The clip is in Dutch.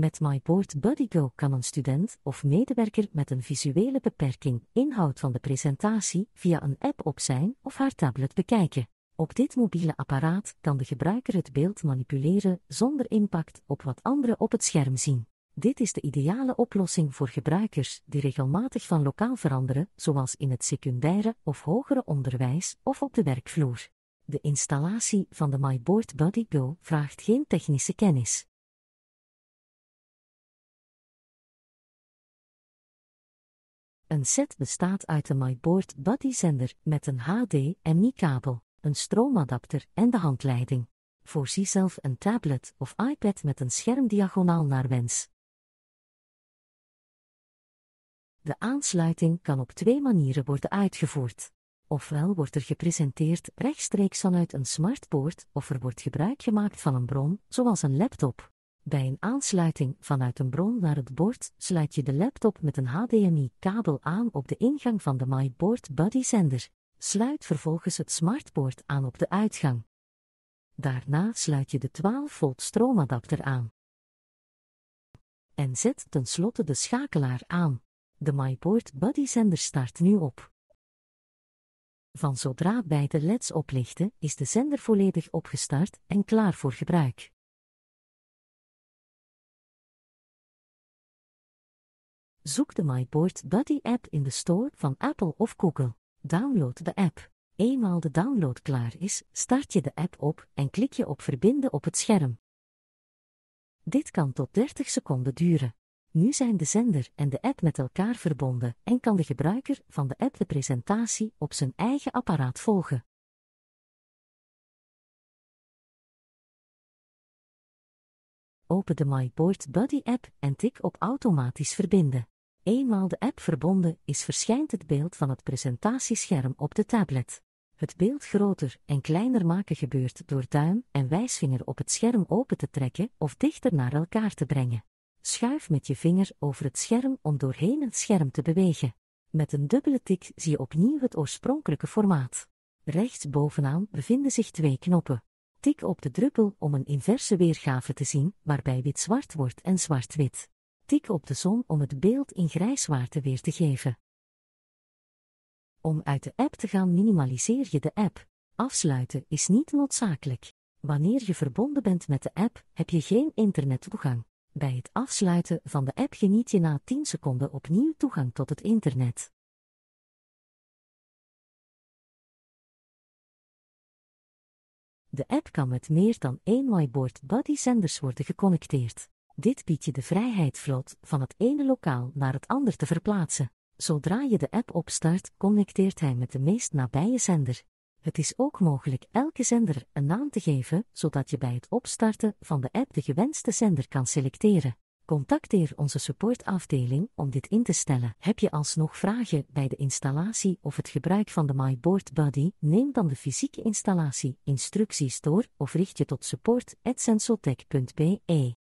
Met MyBoard BuddyGo kan een student of medewerker met een visuele beperking inhoud van de presentatie via een app op zijn of haar tablet bekijken. Op dit mobiele apparaat kan de gebruiker het beeld manipuleren zonder impact op wat anderen op het scherm zien. Dit is de ideale oplossing voor gebruikers die regelmatig van lokaal veranderen, zoals in het secundaire of hogere onderwijs of op de werkvloer. De installatie van de MyBoard BuddyGo vraagt geen technische kennis. Een set bestaat uit de MyBoard Buddy zender met een HDMI-kabel, een stroomadapter en de handleiding. Voorzie zelf een tablet of iPad met een schermdiagonaal naar wens. De aansluiting kan op twee manieren worden uitgevoerd. Ofwel wordt er gepresenteerd rechtstreeks vanuit een smartboard, of er wordt gebruik gemaakt van een bron, zoals een laptop. Bij een aansluiting vanuit een bron naar het bord sluit je de laptop met een HDMI-kabel aan op de ingang van de MyBoard Buddy zender. Sluit vervolgens het smartboard aan op de uitgang. Daarna sluit je de 12 volt stroomadapter aan. En zet tenslotte de schakelaar aan. De MyBoard Buddy zender start nu op. Van zodra beide LEDs oplichten, is de zender volledig opgestart en klaar voor gebruik. Zoek de MyBoard Buddy app in de store van Apple of Google. Download de app. Eenmaal de download klaar is, start je de app op en klik je op verbinden op het scherm. Dit kan tot 30 seconden duren. Nu zijn de zender en de app met elkaar verbonden en kan de gebruiker van de app de presentatie op zijn eigen apparaat volgen. open de MyBoard Buddy app en tik op Automatisch verbinden. Eenmaal de app verbonden is verschijnt het beeld van het presentatiescherm op de tablet. Het beeld groter en kleiner maken gebeurt door duim en wijsvinger op het scherm open te trekken of dichter naar elkaar te brengen. Schuif met je vinger over het scherm om doorheen het scherm te bewegen. Met een dubbele tik zie je opnieuw het oorspronkelijke formaat. Rechts bovenaan bevinden zich twee knoppen. Tik op de druppel om een inverse weergave te zien, waarbij wit zwart wordt en zwart wit. Tik op de zon om het beeld in grijswaarte weer te geven. Om uit de app te gaan minimaliseer je de app. Afsluiten is niet noodzakelijk. Wanneer je verbonden bent met de app, heb je geen internettoegang. Bij het afsluiten van de app geniet je na 10 seconden opnieuw toegang tot het internet. De app kan met meer dan één whiteboard bodyzenders worden geconnecteerd. Dit biedt je de vrijheid vlot van het ene lokaal naar het ander te verplaatsen. Zodra je de app opstart, connecteert hij met de meest nabije zender. Het is ook mogelijk elke zender een naam te geven, zodat je bij het opstarten van de app de gewenste zender kan selecteren. Contacteer onze supportafdeling om dit in te stellen. Heb je alsnog vragen bij de installatie of het gebruik van de MyBoard Buddy? Neem dan de fysieke installatie instructies door of richt je tot support@sensotech.be.